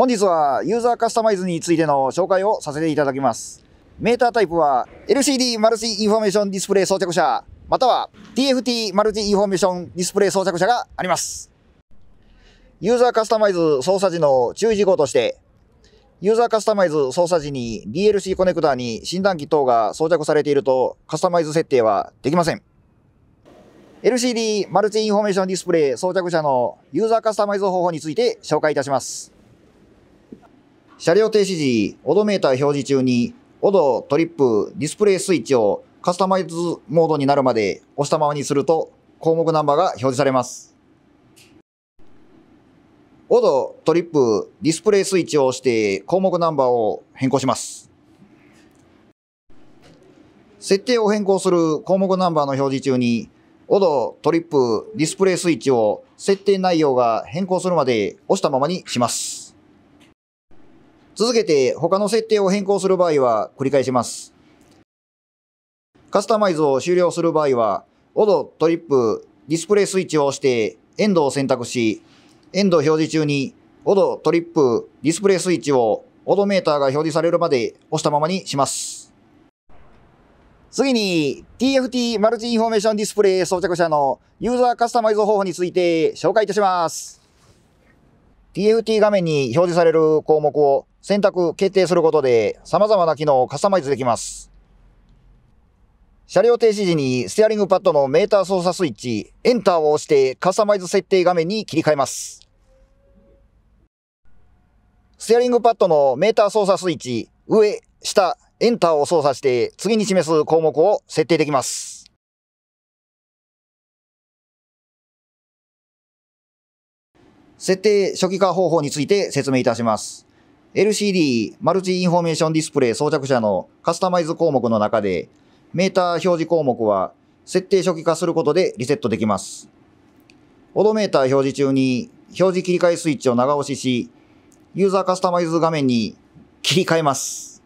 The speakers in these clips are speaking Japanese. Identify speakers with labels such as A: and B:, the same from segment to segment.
A: 本日はユーザーカスタマイズについての紹介をさせていただきます。メータータイプは LCD マルチインフォメーションディスプレイ装着者、または TFT マルチインフォメーションディスプレイ装着者があります。ユーザーカスタマイズ操作時の注意事項として、ユーザーカスタマイズ操作時に DLC コネクタに診断機等が装着されているとカスタマイズ設定はできません。LCD マルチインフォメーションディスプレイ装着者のユーザーカスタマイズ方法について紹介いたします。車両停止時、オドメーター表示中に、オド、トリップ、ディスプレイスイッチをカスタマイズモードになるまで押したままにすると、項目ナンバーが表示されます。オド、トリップ、ディスプレイスイッチを押して項目ナンバーを変更します。設定を変更する項目ナンバーの表示中に、オド、トリップ、ディスプレイスイッチを設定内容が変更するまで押したままにします。続けて他の設定を変更する場合は繰り返します。カスタマイズを終了する場合は、オド、トリップ、ディスプレイスイッチを押してエンドを選択し、エンド表示中にオド、トリップ、ディスプレイスイッチをオドメーターが表示されるまで押したままにします。次に TFT マルチインフォメーションディスプレイ装着者のユーザーカスタマイズ方法について紹介いたします。TFT 画面に表示される項目を選択、決定することで様々な機能をカスタマイズできます。車両停止時にステアリングパッドのメーター操作スイッチ、エンターを押してカスタマイズ設定画面に切り替えます。ステアリングパッドのメーター操作スイッチ、上、下、エンターを操作して次に示す項目を設定できます。設定初期化方法について説明いたします。LCD、マルチインフォメーションディスプレイ装着者のカスタマイズ項目の中で、メーター表示項目は設定初期化することでリセットできます。オドメーター表示中に表示切り替えスイッチを長押しし、ユーザーカスタマイズ画面に切り替えます。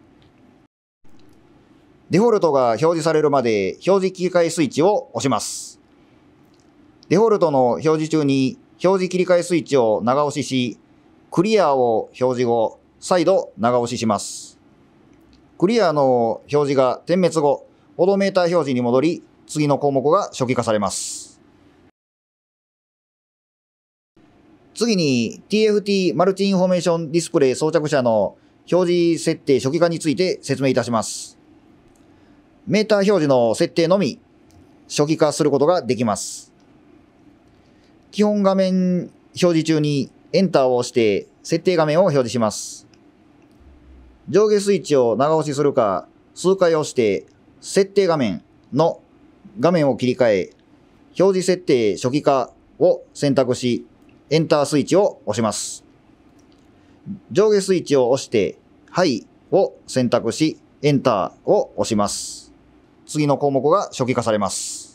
A: デフォルトが表示されるまで表示切り替えスイッチを押します。デフォルトの表示中に表示切り替えスイッチを長押しし、クリアを表示後、再度長押しします。クリアの表示が点滅後、オドメーター表示に戻り、次の項目が初期化されます。次に TFT マルチインフォメーションディスプレイ装着者の表示設定初期化について説明いたします。メーター表示の設定のみ初期化することができます。基本画面表示中に Enter を押して設定画面を表示します。上下スイッチを長押しするか、数回押して、設定画面の画面を切り替え、表示設定初期化を選択し、エンタースイッチを押します。上下スイッチを押して、はいを選択し、エンターを押します。次の項目が初期化されます。